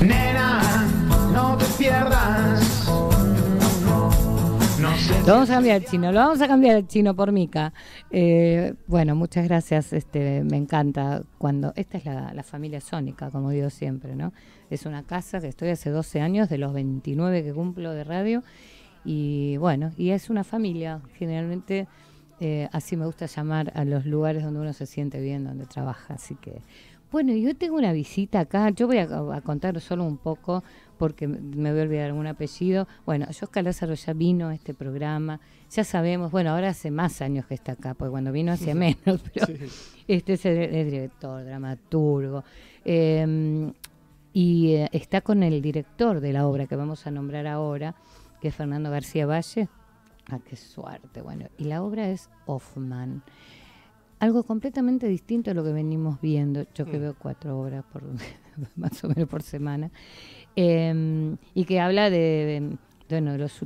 Nena, no te Lo vamos a cambiar al chino, lo vamos a cambiar al chino por Mica. Eh, bueno, muchas gracias, este, me encanta cuando... Esta es la, familia sónica, como digo siempre, ¿no? Es una casa que estoy hace 12 años, de los 29 que cumplo de radio, y bueno, y es una familia, generalmente eh, así me gusta llamar a los lugares donde uno se siente bien, donde trabaja, así que bueno, yo tengo una visita acá, yo voy a, contar solo un poco porque me voy a olvidar algún apellido. Bueno, yo Lázaro ya vino a este programa, ya sabemos, bueno, ahora hace más años que está acá, porque cuando vino hacía menos, pero este es el, director, dramaturgo. Em, y eh, está con el director de la obra que vamos a nombrar ahora, que es Fernando García Valle. Ah, qué suerte, bueno. Y la obra es Hoffman algo completamente distinto a lo que venimos viendo. Yo que mm. veo cuatro horas por, más o menos por semana, em, y que habla de, em, bueno, los,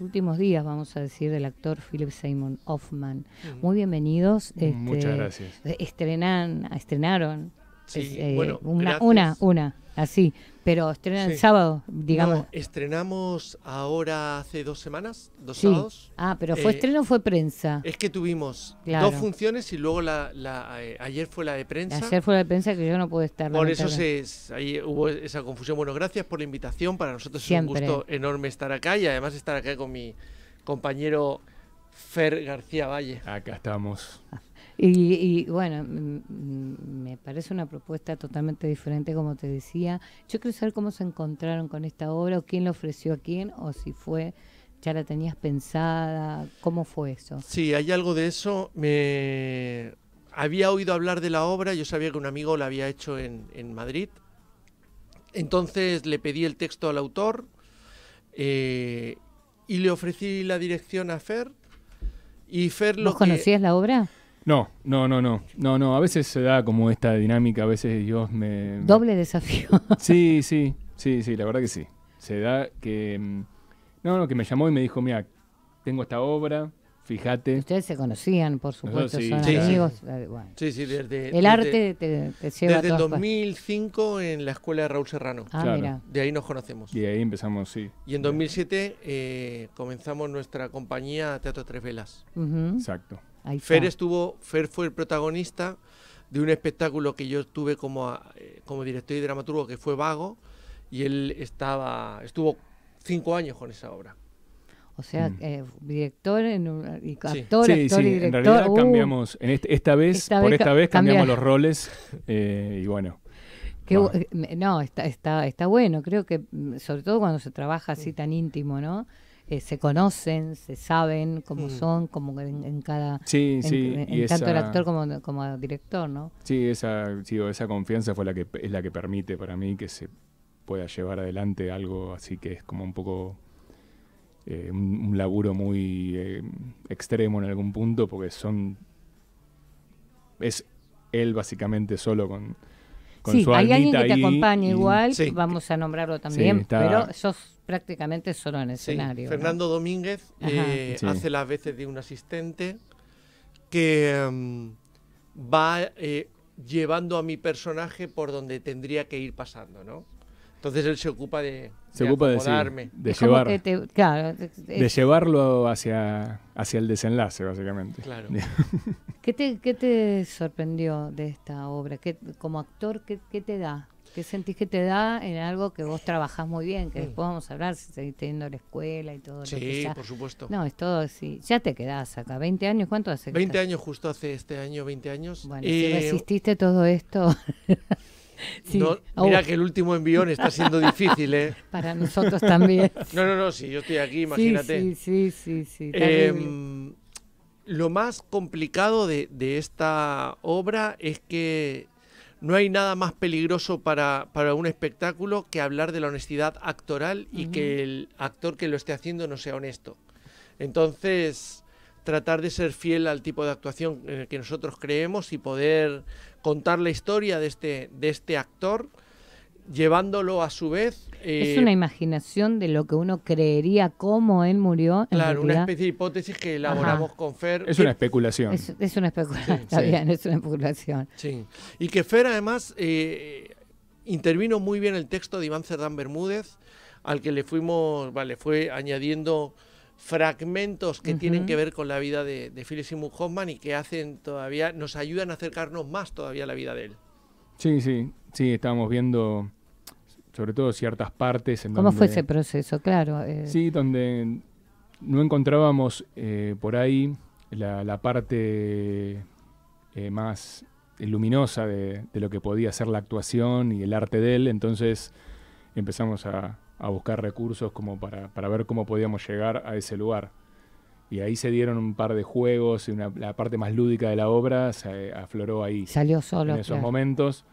últimos días, vamos a decir, del actor Philip Simon Hoffman. Mm. Muy bienvenidos. Muchas este, gracias. Estrenan, estrenaron Sí, eh, bueno, una, una, así. Pero estrenan el sábado, digamos. estrenamos ahora hace dos semanas, dos sábados. Ah, pero fue eh, estreno o fue prensa. Es que tuvimos dos funciones y luego la, eh, ayer fue la de prensa. Ayer fue la de prensa que yo no pude estar. Por eso se, ahí hubo esa confusión. Bueno, gracias por la invitación. Para nosotros es un gusto enorme estar acá y además estar acá con mi compañero Fer García Valle. Acá estamos. Y, bueno, me parece una propuesta totalmente diferente, como te decía. Yo quiero saber cómo se encontraron con esta obra, o quién la ofreció a quién, o si fue, ya la tenías pensada, cómo fue eso. Sí, hay algo de eso. Me había oído hablar de la obra, yo sabía que un amigo la había hecho en, Madrid. Entonces le pedí el texto al autor eh, y le ofrecí la dirección a Fer. Y Fer lo conocías la obra? No, no, no, no, no, no. A veces se da como esta dinámica, a veces Dios me... Doble desafío. Sí, sí, sí, sí, la verdad que sí. Se da que... Mm, no, no, que me llamó y me dijo, mira, tengo esta obra, fíjate. Ustedes se conocían, por supuesto, son amigos. Sí. sí, desde... Eh, el arte te, lleva Desde el 2005 en la escuela de Raúl Serrano. Ah, mira. De ahí nos conocemos. Y ahí empezamos, sí. Y en 2007 eh, comenzamos nuestra compañía Teatro Tres Velas. Exacto. Fer estuvo, Fer fue el protagonista de un espectáculo que yo tuve ah, eh, como, director y dramaturgo que fue Vago y él estaba, estuvo cinco años con esa obra. O sea, mm. eh, director, en, y actor, actor sí, sí. director. En realidad uh. cambiamos, en esta vez, por esta vez cambiamos los roles eh, y bueno. no, está, está bueno, creo que mm, sobre todo cuando se trabaja así mm. tan íntimo, ¿no? Eh, se conocen, se saben cómo mm. son, como en, en cada. Sí, sí. tanto el actor como, como director, ¿no? Sí, esa, sí, esa confianza fue la que es la que permite para mí que se pueda llevar adelante algo así que es como un poco eh, un, laburo muy eh, extremo en algún punto porque son es él básicamente solo con, sí, hay alguien que te acompaña igual, vamos a nombrarlo también, pero sos prácticamente solo en escenario. Fernando Domínguez eh, hace las veces de un asistente que em, va eh, llevando a mi personaje por donde tendría que ir pasando, ¿no? Entonces él se ocupa de, se de ocupa de llevarlo hacia, hacia el desenlace, básicamente. Claro. ¿Qué, te, ¿Qué te sorprendió de esta obra? ¿Qué, como actor, ¿qué, qué te da? ¿Qué sentís que te da en algo que vos trabajás muy bien, que mm. después vamos a hablar si seguís teniendo la escuela y todo lo que por supuesto. No, es todo así. Ya te quedás acá. ¿20 años? ¿Cuánto hace? 20 años, justo hace este año, 20 años. Bueno, eh, si resististe todo esto... Oh. mira que el último envión está siendo difícil, ¿eh? Para nosotros también. no, no, no, sí, yo estoy aquí, imagínate. Sí, sí, sí, sí. Em, lo más complicado de esta obra es que no hay nada más peligroso para, un espectáculo que hablar de la honestidad actoral y que el actor que lo esté haciendo no sea honesto. Entonces, tratar de ser fiel al tipo de actuación en eh, que nosotros creemos y poder contar la historia de este, de este actor llevándolo a su vez... es eh, una imaginación de lo que uno creería cómo él murió. En claro, una especie de hipótesis que elaboramos con Fer. Es una especulación. Es, una especulación, es una especulación. Sí, y que Fer además eh, intervino muy bien el texto de Iván Cerdán Bermúdez, al que le fuimos, vale, fue añadiendo fragmentos que tienen que ver con la vida de, de Philip y que hacen todavía, nos ayudan a acercarnos más todavía a la vida de él. Sí, sí. Sí, estábamos viendo sobre todo ciertas partes. En ¿Cómo fue ese proceso? Claro. Eh. Sí, donde no encontrábamos eh, por ahí la, parte eh, más luminosa de, lo que podía ser la actuación y el arte de él, entonces empezamos a, buscar recursos como para, ver cómo podíamos llegar a ese lugar. Y ahí se dieron un par de juegos y la parte más lúdica de la obra se afloró ahí. Salió solo. En esos momentos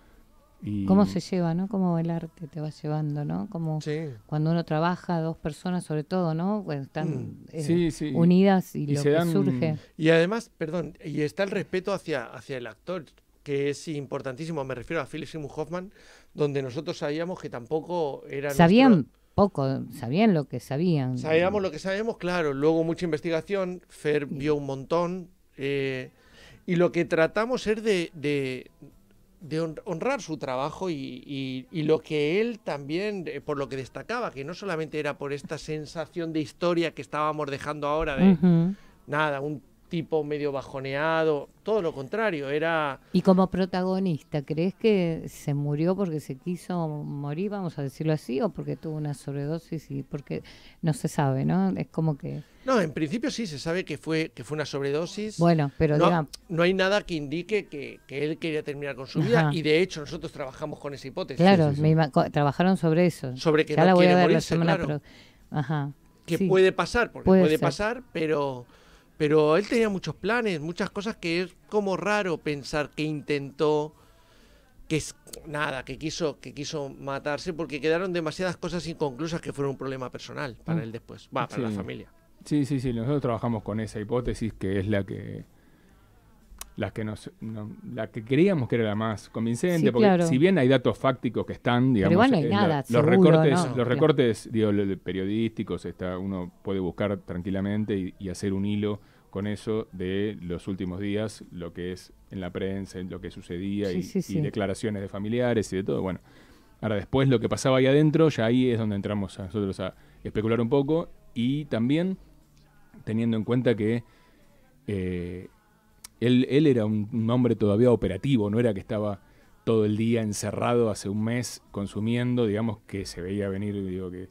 ¿Cómo se lleva, no? ¿Cómo el arte te va llevando, no? Como cuando uno trabaja, dos personas sobre todo, ¿no? están mm, eh, unidas y, lo que surge. Y además, perdón, y está el respeto hacia, hacia el actor, que es importantísimo. Me refiero a Philip Seymour Hoffman, donde nosotros sabíamos que tampoco era Sabían poco, sabían lo que sabían. Sabíamos lo que sabíamos, claro. Luego mucha investigación, Fer vio un montón. Eh, y lo que tratamos es de de honrar su trabajo y, y, lo que él también, eh, por lo que destacaba, que no solamente era por esta sensación de historia que estábamos dejando ahora de... Nada, un tipo medio bajoneado, todo lo contrario, era... Y como protagonista, ¿crees que se murió porque se quiso morir, vamos a decirlo así, o porque tuvo una sobredosis y porque no se sabe, ¿no? Es como que... No, en principio sí, se sabe que fue, que fue una sobredosis. Bueno, pero no, No hay nada que indique que, él quería terminar con su vida y de hecho nosotros trabajamos con esa hipótesis. Claro, trabajaron sobre eso. Sobre que ya no quiere morirse, Ajá. Que puede pasar, porque puede pasar, pero... Pero él tenía muchos planes, muchas cosas que es como raro pensar que intentó, que es nada, que quiso, que quiso matarse porque quedaron demasiadas cosas inconclusas que fueron un problema personal para ah. él después, va, para la familia. Sí, sí, sí, nosotros trabajamos con esa hipótesis que es la que las que nos la que creíamos que era la más convincente porque si bien hay datos fácticos que están digamos hay nada, los recortes los recortes periodísticos está uno puede buscar tranquilamente y, y hacer un hilo con eso de los últimos días, lo que es en la prensa, lo que sucedía y, declaraciones de familiares y de todo. Bueno, ahora después lo que pasaba ahí adentro, ya ahí es donde entramos a nosotros a especular un poco y también teniendo en cuenta que eh, él, era un, un, hombre todavía operativo, no era que estaba todo el día encerrado hace un mes consumiendo, digamos que se veía venir, digo que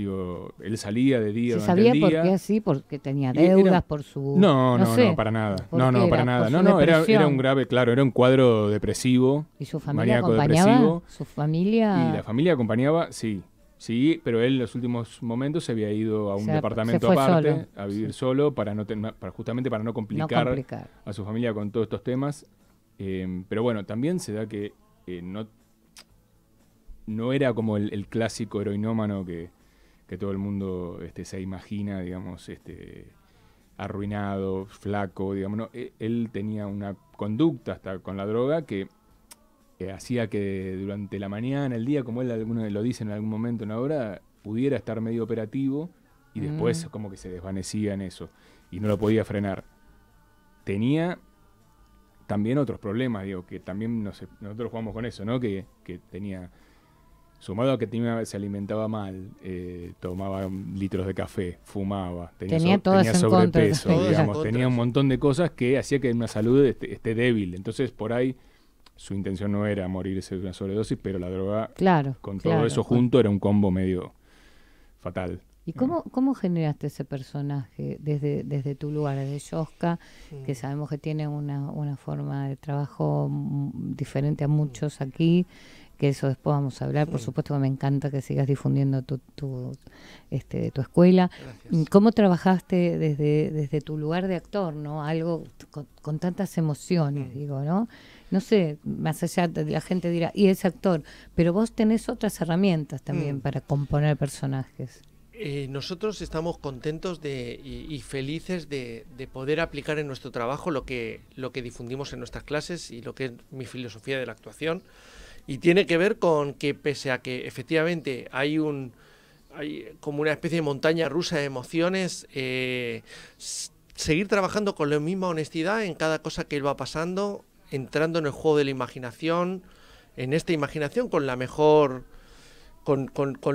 Digo, él salía de día. de sabía el Sabía por qué así? ¿Porque tenía deudas por su.? No, no, no, para nada. No, no, para nada. No, no, era, un grave, claro, era un cuadro depresivo. ¿Y su familia acompañaba? ¿Su familia.? Y la familia acompañaba, sí. Sí, pero él en los últimos momentos se había ido a un departamento aparte, a vivir solo, para no justamente para no complicar, a su familia con todos estos temas. Em, pero bueno, también se da que eh, no, no era como el clásico heroinómano que, que todo el mundo este, se imagina, digamos, este, arruinado, flaco, digamos. E-, él tenía una conducta hasta con la droga que hacía que durante la mañana, el día, como él alguno lo dice en algún momento en la obra, pudiera estar medio operativo y después como que se desvanecía en eso y no lo podía frenar. Tenía también otros problemas, digo, que también nosotros jugamos con eso, ¿no? Que, que tenía sumado a que tenía, se alimentaba mal, eh, tomaba litros de café, fumaba, tenía, sobrepeso, tenía un montón de cosas que hacía que una salud este, esté, débil. Entonces, por ahí su intención no era morirse de una sobredosis, pero la droga, con todo eso junto, era un combo medio fatal. ¿Y cómo, cómo generaste ese personaje desde, desde tu lugar, desde Yosca que sabemos que tiene una, una forma de trabajo diferente a muchos aquí? que eso después vamos a hablar, por supuesto que me encanta que sigas difundiendo tu, este, tu escuela. Mm, ¿Cómo trabajaste desde, desde tu lugar de actor, no? Algo con, tantas emociones, mm. digo, ¿no? No sé, más allá de la gente dirá, y es actor, pero vos tenés otras herramientas también mm. para componer personajes. Eh, nosotros estamos contentos de, y, felices de, de, poder aplicar en nuestro trabajo lo que, lo que difundimos en nuestras clases y lo que es mi filosofía de la actuación. Y tiene que ver con que pese a que efectivamente hay un hay como una especie de montaña rusa de emociones, eh, seguir trabajando con la misma honestidad en cada cosa que él va pasando, entrando en el juego de la imaginación, en esta imaginación con la mejor, con,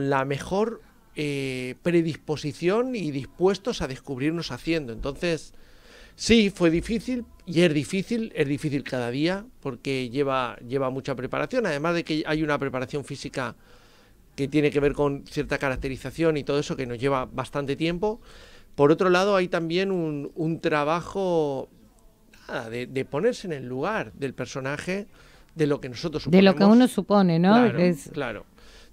la mejor eh, predisposición y dispuestos a descubrirnos haciendo. Entonces, Sí, fue difícil y es difícil, es difícil cada día porque lleva, lleva mucha preparación, además de que hay una preparación física que tiene que ver con cierta caracterización y todo eso que nos lleva bastante tiempo. Por otro lado, hay también un, trabajo de, de, ponerse en el lugar del personaje, de lo que nosotros suponemos. De lo que uno supone, ¿no? claro.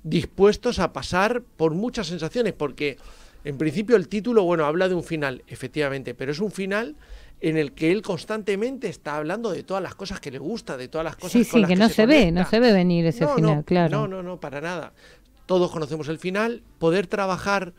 Dispuestos a pasar por muchas sensaciones, porque en principio el título, bueno, habla de un final, efectivamente, pero es un final en el que él constantemente está hablando de todas las cosas que le gusta, de todas las cosas con las que, no se, ve, no se ve venir ese final, claro. No, no, no, para nada. Todos conocemos el final, poder trabajar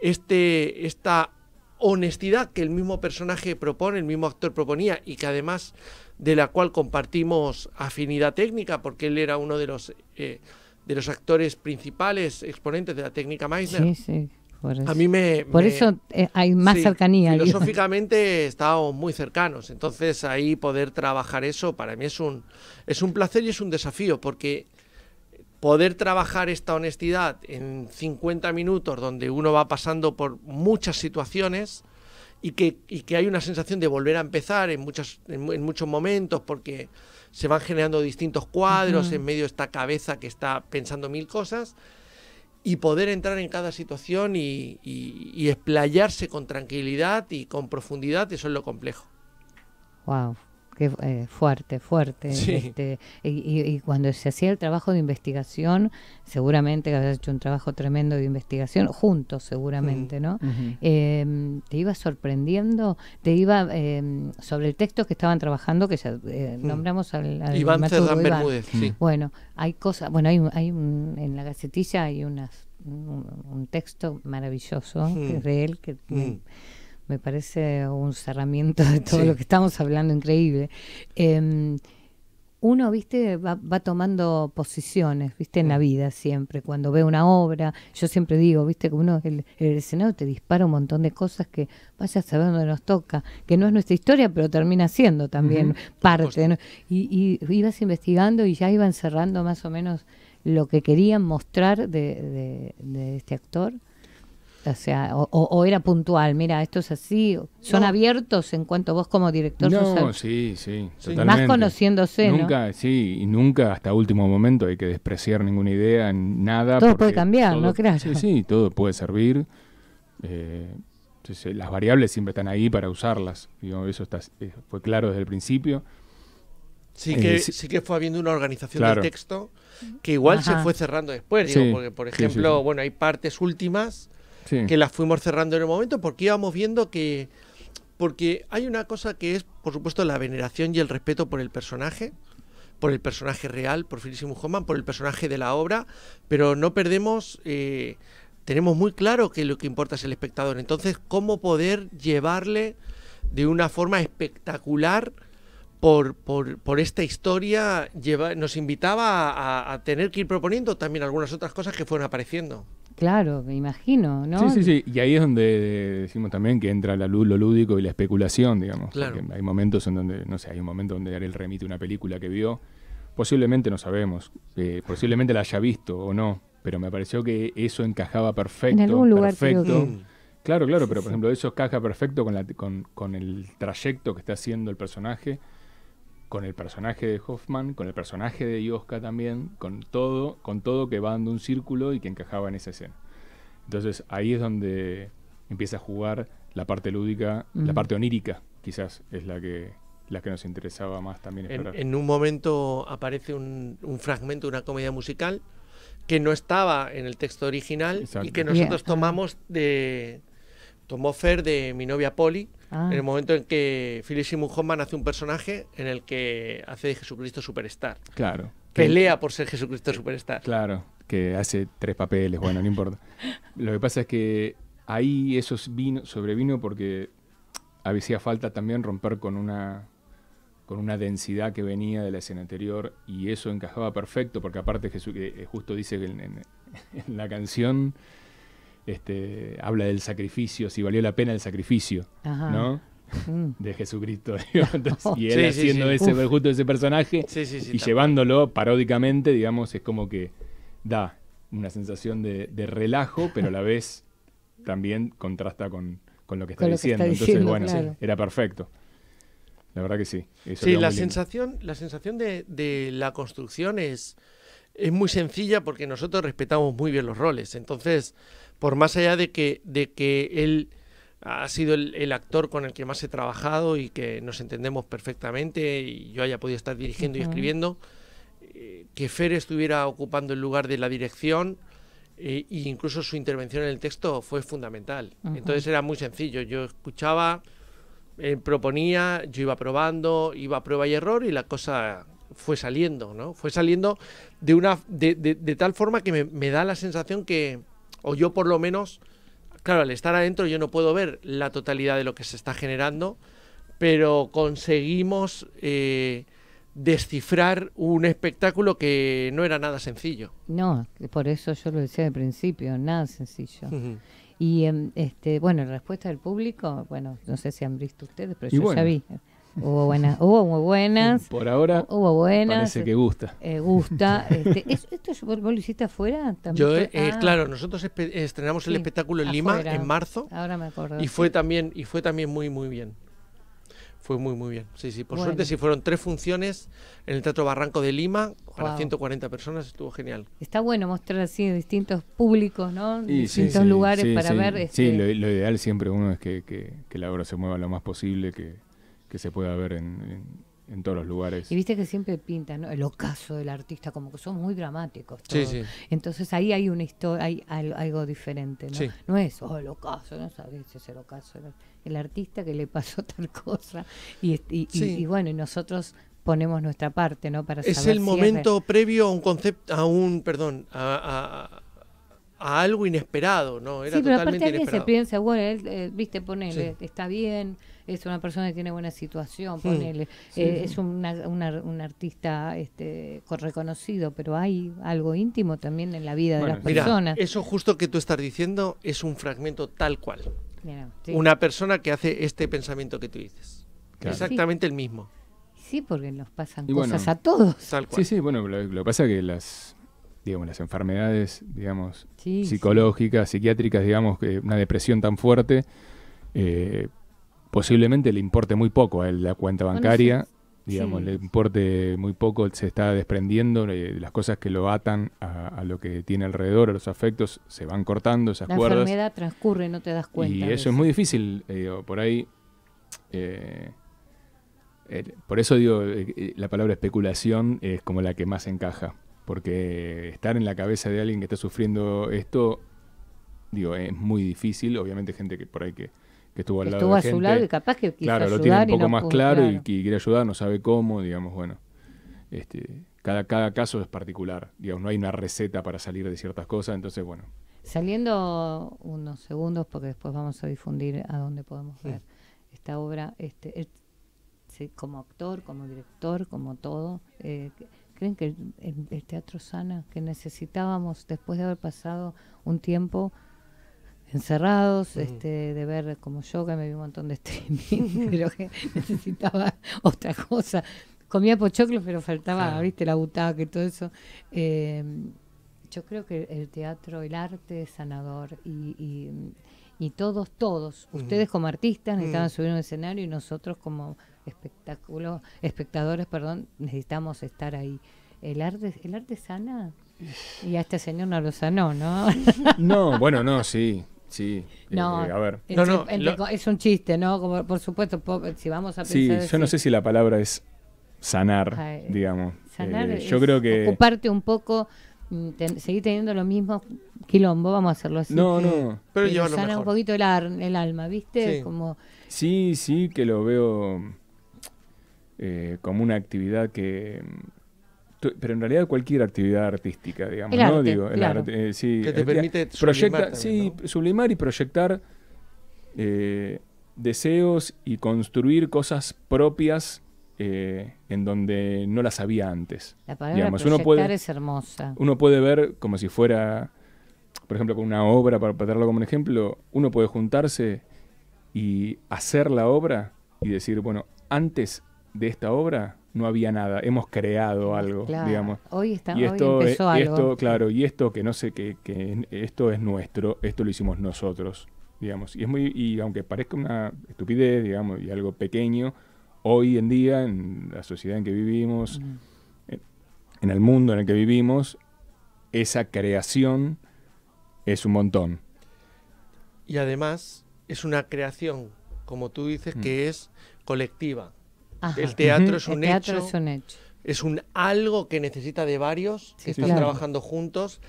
este esta honestidad que el mismo personaje propone, el mismo actor proponía y que además de la cual compartimos afinidad técnica porque él era uno de los eh, de los actores principales exponentes de la técnica Meisner. Sí, sí por eso, a mí me, por eso eh, hay más cercanía. Filosóficamente estamos muy cercanos, entonces ahí poder trabajar eso para mí es un, es un placer y es un desafío, porque poder trabajar esta honestidad en 50 minutos donde uno va pasando por muchas situaciones y que, hay una sensación de volver a empezar en, muchas, en, muchos momentos porque se van generando distintos cuadros, en medio de esta cabeza que está pensando mil cosas y poder entrar en cada situación y, y, explayarse con tranquilidad y con profundidad, eso es lo complejo. Wow que eh, fuerte, fuerte. Este, y, cuando se hacía el trabajo de investigación, seguramente que habías hecho un trabajo tremendo de investigación, juntos seguramente, ¿no? Em, te iba sorprendiendo, te iba em, sobre el texto que estaban trabajando, que ya eh, hmm. nombramos al, Iván Bermúdez. Sí. Hmm. Bueno, hay cosas, bueno, hay, hay en la gacetilla hay unas, un, texto maravilloso hmm. que es de él que me parece un cerramiento de todo lo que estamos hablando, increíble. Em, uno, viste, va, tomando posiciones, viste, en la mm. vida siempre, cuando ve una obra, yo siempre digo, viste, que uno, el, escenario te dispara un montón de cosas que vaya a saber dónde nos toca, que no es nuestra historia, pero termina siendo también parte, y, y, ibas investigando y ya iban cerrando más o menos lo que querían mostrar de este actor. O sea, o, era puntual, mira, esto es así, son abiertos en cuanto vos como director Más conociéndose, Nunca, sí, y nunca hasta último momento hay que despreciar ninguna idea, nada. Todo puede cambiar, ¿no creas? Sí, todo puede servir. Eh, las variables siempre están ahí para usarlas. Digo, eso eh, fue claro desde el principio. Sí que, eh, sí. que fue habiendo una organización de texto que igual se fue cerrando después. porque, por ejemplo, bueno, hay partes últimas que las fuimos cerrando en el momento porque íbamos viendo que... Porque hay una cosa que es, por supuesto, la veneración y el respeto por el personaje, por el personaje real, por Felicity Hoffman, por el personaje de la obra, pero no perdemos... Eh, tenemos muy claro que lo que importa es el espectador. Entonces, ¿cómo poder llevarle de una forma espectacular por, por, esta historia? nos invitaba a, tener que ir proponiendo también algunas otras cosas que fueron apareciendo. Claro, me imagino, ¿no? Sí, sí, sí. Y ahí es donde eh, decimos también que entra la lo lúdico y la especulación, digamos. Claro. Hay momentos en donde, no sé, hay un momento donde Ariel remite una película que vio. Posiblemente no sabemos, eh, posiblemente la haya visto o no, pero me pareció que eso encajaba perfecto. En algún lugar perfecto. Mm. Claro, claro, pero por ejemplo, eso encaja perfecto con, con el trayecto que está haciendo el personaje con el personaje de Hoffman, con el personaje de Yoska también, con todo, con todo que va dando un círculo y que encajaba en esa escena. Entonces ahí es donde empieza a jugar la parte lúdica, la parte onírica, quizás es la que la que nos interesaba más también En, un momento aparece un, fragmento de una comedia musical que no estaba en el texto original y que nosotros tomamos de tomó Fer de mi novia Polly en ah. el momento en que Phyllis Simon Hoffman hace un personaje en el que hace de Jesucristo Superstar. Claro. Pelea por ser Jesucristo Superstar. Claro, que hace tres papeles, bueno, no importa. Lo que pasa es que ahí eso vino, sobrevino porque había falta también romper con una con una densidad que venía de la escena anterior y eso encajaba perfecto porque aparte Jesús eh, justo dice que en la canción este, habla del sacrificio, si valió la pena el sacrificio, mm. De Jesucristo. y él haciendo ese, justo ese personaje y llevándolo paródicamente, digamos, es como que da una sensación de, relajo, pero a la vez también contrasta con, lo que está, diciendo. Entonces, bueno, era perfecto. La verdad que sí. sí, la sensación, la sensación de la construcción es es muy sencilla porque nosotros respetamos muy bien los roles. Entonces, por más allá de que, de que él ha sido el, actor con el que más he trabajado y que nos entendemos perfectamente y yo haya podido estar dirigiendo y escribiendo, eh, que Fer estuviera ocupando el lugar de la dirección eh, e incluso su intervención en el texto fue fundamental. Entonces era muy sencillo, yo escuchaba, proponía, yo iba probando, iba a prueba y error y la cosa fue saliendo, ¿no? Fue saliendo de una de, tal forma que me, da la sensación que, o yo por lo menos, claro, al estar adentro yo no puedo ver la totalidad de lo que se está generando, pero conseguimos eh, descifrar un espectáculo que no era nada sencillo. No, por eso yo lo decía al principio, nada sencillo. Y em, este, bueno, en respuesta del público, bueno, no sé si han visto ustedes, pero yo ya vi. Hubo buenas, hubo muy buenas. Por ahora. Hubo buenas. Parece que eh, gusta. Eh, gusta. Este, ¿es, ¿Esto vos, hiciste afuera también? Eh, ah. claro, nosotros estrenamos el espectáculo en Lima en marzo. Ahora me acuerdo. Y fue también, y fue también muy, muy bien. Fue muy, muy bien. Sí, sí. Por suerte, sí fueron tres funciones en el Teatro Barranco de Lima para 140 personas. Estuvo genial. Está bueno mostrar así distintos públicos, ¿no? Y distintos lugares para ver. Sí, este lo, ideal siempre uno es que, que, la obra se mueva lo más posible, que, que se pueda ver en, todos los lugares. Y viste que siempre pintan ¿no? el ocaso del artista, como que son muy dramáticos. Sí, Entonces ahí hay una historia, hay algo, diferente. ¿no? no es, oh, el ocaso, no sabes, es el ocaso. El artista que le pasó tal cosa. Y, y, bueno, nosotros ponemos nuestra parte, ¿no? Para es el momento previo a un concepto, a un, perdón, a algo inesperado, ¿no? Era sí, pero aparte alguien se piensa, bueno, él, eh, viste, ponele, está bien, es una persona que tiene buena situación, ponele, eh, es un artista este, reconocido, pero hay algo íntimo también en la vida de las personas. eso justo que tú estás diciendo es un fragmento tal cual. una persona que hace este pensamiento que tú dices. Exactamente el mismo. Sí, porque nos pasan cosas a todos. Sí, sí, bueno, lo que pasa es que las las enfermedades, digamos, psicológicas, psiquiátricas, digamos, que una depresión tan fuerte, eh, posiblemente le importe muy poco a él la cuenta bancaria, digamos, le importe muy poco, se está desprendiendo, eh, las cosas que lo atan a, lo que tiene alrededor, a los afectos, se van cortando esas la cuerdas. La enfermedad transcurre, no te das cuenta. Y eso, es muy difícil, eh, por ahí... por eso digo, la palabra especulación es como la que más encaja porque estar en la cabeza de alguien que está sufriendo esto, digo, es muy difícil, obviamente gente que por ahí que, estuvo al que estuvo a su lado y capaz que claro, lo tiene un poco más claro, y que quiere ayudar, no sabe cómo, digamos, bueno, este, cada, cada caso es particular, digamos, no hay una receta para salir de ciertas cosas, entonces, bueno. Saliendo unos segundos, porque después vamos a difundir a dónde podemos ver esta obra, este, como actor, como director, como todo. Eh, ¿Creen que el, teatro sana que necesitábamos después de haber pasado un tiempo encerrados, este, de ver como yo que me vi un montón de streaming, pero que necesitaba otra cosa? Comía pochoclos, pero faltaba, la butaca y todo eso. Eh, yo creo que el teatro, el arte es sanador y, y, todos, todos, ustedes como artistas mm. necesitaban subir un escenario y nosotros como espectáculo, espectadores, perdón, necesitamos estar ahí. El arte, el arte sana y a este señor no lo sanó, ¿no? no, bueno, no, sí. Sí, no, eh, a ver. Es, un chiste, ¿no? por supuesto, si vamos a pensar. Sí, yo no sé si la palabra es sanar, digamos. Sanar eh, es yo creo que ocuparte un poco Seguí seguir teniendo lo mismo quilombo, vamos a hacerlo así. No, no, pero yo sana un poquito el, alma, ¿viste? Sí. Como... sí, sí, que lo veo eh, como una actividad que pero en realidad cualquier actividad artística, digamos, ¿no? Digo, eh, que te eh, permite sublimar, sí, sublimar y proyectar deseos y construir cosas propias eh, en donde no las había antes. La palabra uno puede, es hermosa. Uno puede ver como si fuera, por ejemplo, con una obra, para darlo como un ejemplo, uno puede juntarse y hacer la obra y decir, bueno, antes de esta obra no había nada, hemos creado algo, Hoy está, y esto, esto, claro, y esto que no sé que, esto es nuestro, esto lo hicimos nosotros, digamos. Y es muy, y aunque parezca una estupidez, digamos, y algo pequeño, hoy en día, en la sociedad en que vivimos, en el mundo en el que vivimos, esa creación es un montón. Y además es una creación, como tú dices, mm. que es colectiva. El teatro, es, un hecho, es un algo que necesita de varios que están trabajando juntos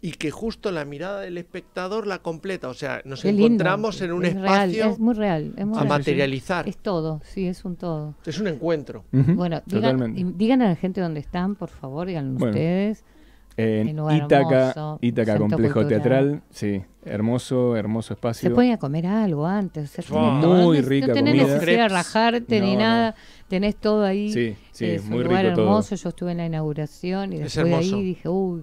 y que justo la mirada del espectador la completa. O sea, nos encontramos en un espacio real, es muy real, a materializar. Es todo, sí, es un todo. Es un encuentro. Bueno, digan, digan, a la gente dónde están, por favor, díganlo ustedes. En Ítaca, Ítaca Complejo Teatral, sí, hermoso, hermoso espacio. Se ponía a comer algo antes, muy no, no tenés necesidad de rajarte ni nada, tenés todo ahí. Sí, sí, es muy un lugar hermoso, yo estuve en la inauguración y después ahí dije, uy,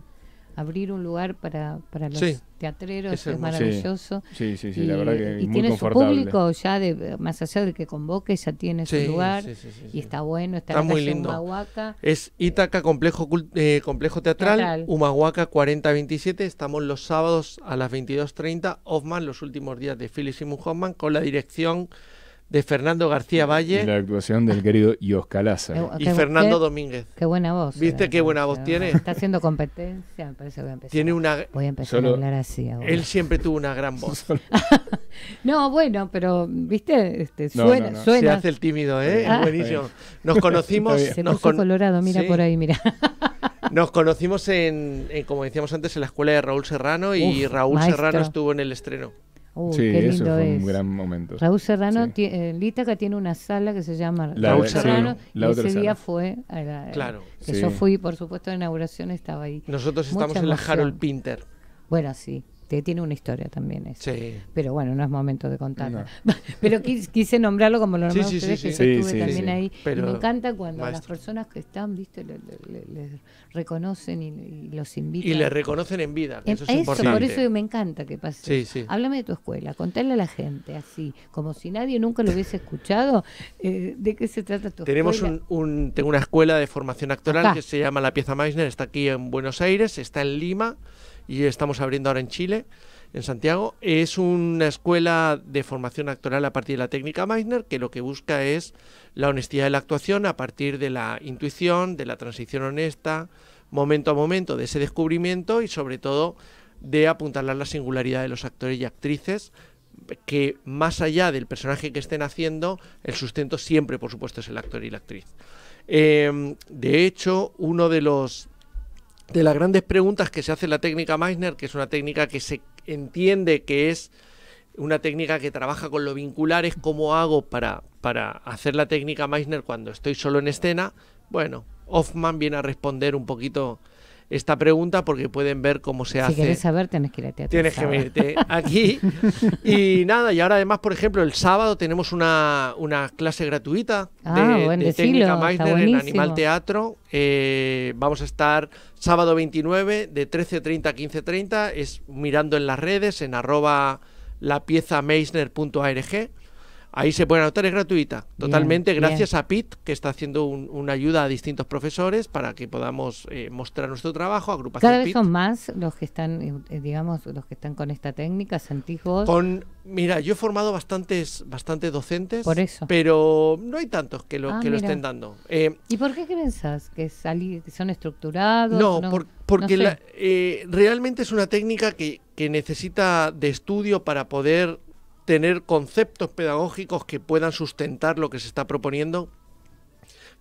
abrir un lugar para, para los teatreros es, maravilloso. Sí, sí, sí, la verdad que muy tiene su público ya, más allá de que convoque, ya tiene su lugar sí, y está bueno, está, muy lindo. Es Ítaca Complejo, eh, complejo Teatral, Teatral, Humahuaca 4027, estamos los sábados a las 22.30, Hoffman, los últimos días de Phyllis y Hoffman, con la dirección de Fernando García Valle. Y la actuación del querido Yosca Lázaro. Y Fernando Domínguez. Qué buena voz. ¿Viste qué buena voz tiene? Está haciendo competencia, me parece que voy a empezar. Tiene una, voy a empezar a hablar así ahora. Él siempre tuvo una gran voz. no, bueno, pero, ¿viste? Este, suena, Se hace el tímido, ¿eh? Ah. Buenísimo. Nos conocimos... nos colorado, mira por ahí, mira. Nos conocimos en, como decíamos antes, en la escuela de Raúl Serrano y Raúl Serrano estuvo en el estreno sí, qué lindo eso es. un gran momento. Raúl Serrano, sí. Eh, Litaca tiene una sala que se llama Raúl Serrano, y ese día fue a eh, claro. que yo fui, por supuesto, a inauguración estaba ahí. Nosotros estamos en la Harold Pinter. Bueno, sí. Este, tiene una historia también eso. Pero bueno, no es momento de contarla. Pero quise, nombrarlo como lo nombraron ustedes, que estuve también ahí. me encanta cuando las personas que están, viste, les reconocen y, los invitan. Y le reconocen en vida, em, eso es eso, Por eso me encanta que pase. Háblame de tu escuela, contale a la gente así, como si nadie nunca lo hubiese escuchado, eh, de qué se trata tu Tenemos Un, tengo una escuela de formación actoral que se llama La Pieza Meissner, está aquí en Buenos Aires, está en Lima y estamos abriendo ahora en Chile, en Santiago. Es una escuela de formación actoral a partir de la técnica Meissner que lo que busca es la honestidad de la actuación a partir de la intuición, de la transición honesta, momento a momento, de ese descubrimiento y sobre todo de a la singularidad de los actores y actrices que más allá del personaje que estén haciendo, el sustento siempre, por supuesto, es el actor y la actriz. Em, de hecho, uno de los de las grandes preguntas que se hace la técnica Meissner, que es una técnica que se entiende que es una técnica que trabaja con lo vincular, es cómo hago para, para hacer la técnica Meissner cuando estoy solo en escena. Bueno, Hoffman viene a responder un poquito esta pregunta porque pueden ver cómo se hace. Si quieres saber, tienes que ir a teatro. Tienes que venirte aquí. y nada, y ahora además, por ejemplo, el sábado tenemos una, clase gratuita ah, de, técnica Meisner en Animal Teatro. Eh, vamos a estar sábado 29 de 13.30 a 15.30. Es mirando en las redes, en arroba meisner.org Ahí se puede anotar, es gratuita, totalmente gracias a PIT, que está haciendo una ayuda a distintos profesores para que podamos eh, mostrar nuestro trabajo, agrupación Cada vez son más los que están, eh, eh, digamos, los que están con esta técnica, Santijos. Con, mira, yo he formado bastantes, bastantes docentes, por eso. pero no hay tantos que lo, ah, que lo estén dando. ¿Y por qué creen ¿Que, que son estructurados? No, porque realmente es una técnica que, que necesita de estudio para poder tener conceptos pedagógicos que puedan sustentar lo que se está proponiendo.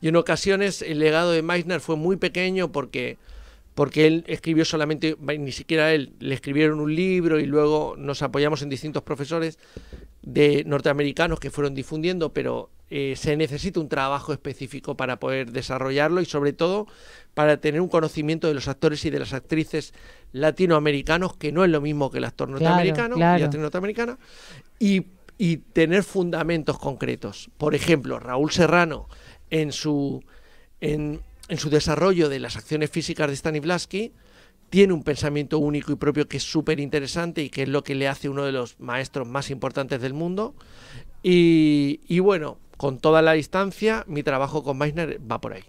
Y en ocasiones el legado de Meissner fue muy pequeño porque, porque él escribió solamente, ni siquiera él, le escribieron un libro y luego nos apoyamos en distintos profesores de norteamericanos que fueron difundiendo, pero eh, se necesita un trabajo específico para poder desarrollarlo y sobre todo para tener un conocimiento de los actores y de las actrices latinoamericanos, que no es lo mismo que el actor norteamericano y norteamericana, y, tener fundamentos concretos. Por ejemplo, Raúl Serrano en su, en, su desarrollo de las acciones físicas de Stanislavski, tiene un pensamiento único y propio que es súper interesante y que es lo que le hace uno de los maestros más importantes del mundo. y bueno, con toda la distancia, mi trabajo con Meissner va por ahí.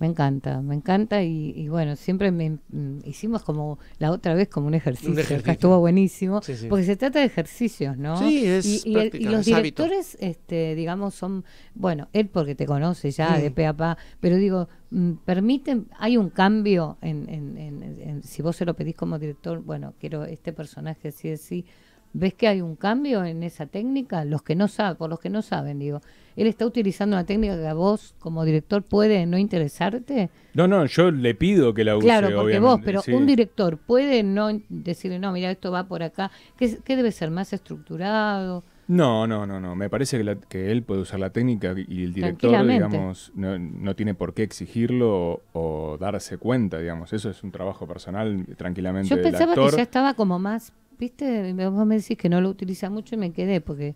Me encanta, me encanta y, bueno, siempre me, mm, hicimos como la otra vez como un ejercicio, estuvo buenísimo, porque se trata de ejercicios, ¿no? Sí, es y, y, los directores, este, digamos, son, bueno, él porque te conoce ya de mm. pe a pa, pero digo, mm, permiten, hay un cambio en, si vos se lo pedís como director, bueno, quiero este personaje así de sí, ¿Ves que hay un cambio en esa técnica? Los que no saben, por los que no saben, digo. ¿Él está utilizando una técnica que a vos como director puede no interesarte? No, no, yo le pido que la use. Claro, porque vos, pero un director puede no decirle, no, mira, esto va por acá. ¿Qué, debe ser más estructurado? No, no, no, no. Me parece que, que él puede usar la técnica y el director, digamos, no, tiene por qué exigirlo o, darse cuenta, digamos. Eso es un trabajo personal, tranquilamente. Yo pensaba que ya estaba como más viste, vos me decís que no lo utiliza mucho y me quedé, porque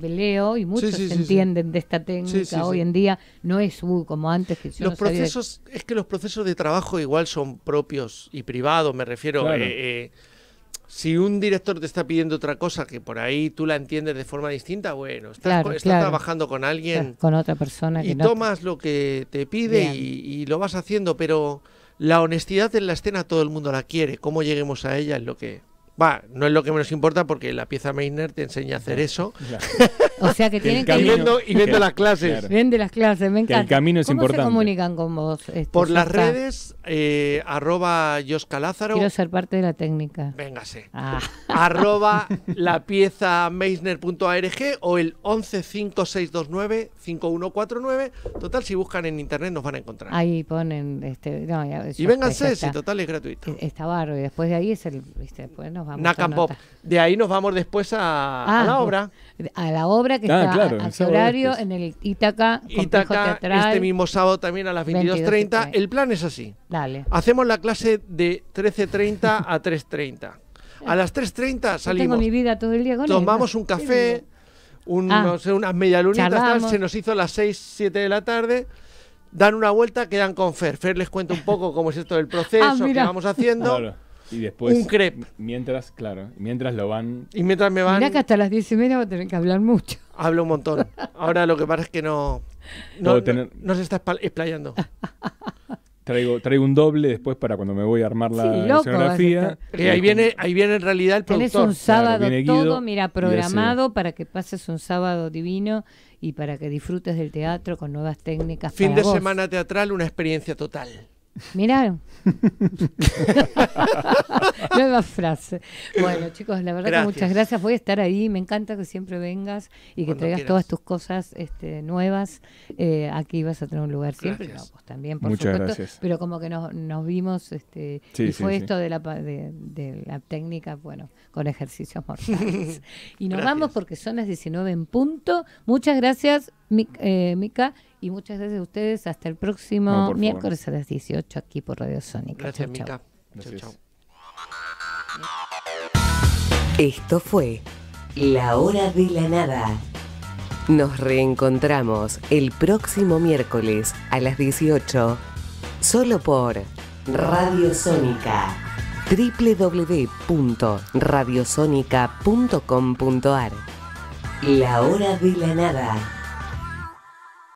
leo y muchos entienden de esta técnica hoy en día, no es uh, como antes que los procesos, es que los procesos de trabajo igual son propios y privados, me refiero eh, eh, si un director te está pidiendo otra cosa que por ahí tú la entiendes de forma distinta, bueno, estás, trabajando con alguien. Con otra persona. y tomas lo que te pide y, y, lo vas haciendo, pero la honestidad en la escena todo el mundo la quiere. Cómo lleguemos a ella es lo que... Va, no es lo que menos importa porque la pieza Meissner te enseña a hacer eso. O sea que, tienen que... Y y las clases. ven Vende las clases, me encanta. el camino es importante. ¿Cómo se comunican con vos? Este, Por las redes, eh, arroba Yosca Lázaro. Quiero ser parte de la técnica. Véngase. Ah. Arroba la pieza meisner.org o el 115629-5149. Total, si buscan en internet nos van a encontrar. Ahí ponen... Este, y vénganse, si total es gratuito. E, está barro y después de ahí es el... Viste, después nos vamos Pop. De ahí nos vamos después a, ah, la obra a la obra que ah, está a, horario en el Ítaca. este mismo sábado también a las 22.30. el plan es así. Dale. Hacemos la clase de 13.30 a 3.30. A las 3.30 salimos. Tengo mi vida todo el día Tomamos un café, un, ah. no sé, unas medialunitas, se nos hizo a las 6, 7 de la tarde dan una vuelta, quedan con Fer. Fer les cuenta un poco cómo es esto del ah, proceso que vamos haciendo. Y después. Un crepe. Mientras, claro, mientras lo van. Y mientras me van. Mirá que hasta las 10 y media voy a tener que hablar mucho. Hablo un montón. Ahora lo que pasa es que no. No, se está explayando. Traigo, traigo un doble después para cuando me voy a armar la sí, escenografía. ahí viene, ahí viene en realidad el productor. tienes un sábado todo, mira, programado para que pases un sábado divino y para que disfrutes del teatro con nuevas técnicas. Fin de semana teatral, una experiencia total. Mira. Nueva frase. Bueno, chicos, la verdad que muchas gracias. Voy a estar ahí. Me encanta que siempre vengas y que traigas todas tus cosas este, nuevas. Eh, aquí vas a tener un lugar siempre. también, por muchas Gracias. Pero como que nos, nos vimos este, y fue esto De, la, de, la técnica, bueno, con ejercicios mortales. y nos vamos porque son las 19 en punto. Muchas gracias, eh, Mica, y muchas gracias a ustedes. Hasta el próximo miércoles a las 18 aquí por Radio Sónica. Gracias, esto fue La Hora de la Nada. Nos reencontramos el próximo miércoles a las 18, solo por Radio Sónica www.radiosonica.com.ar La Hora de la Nada.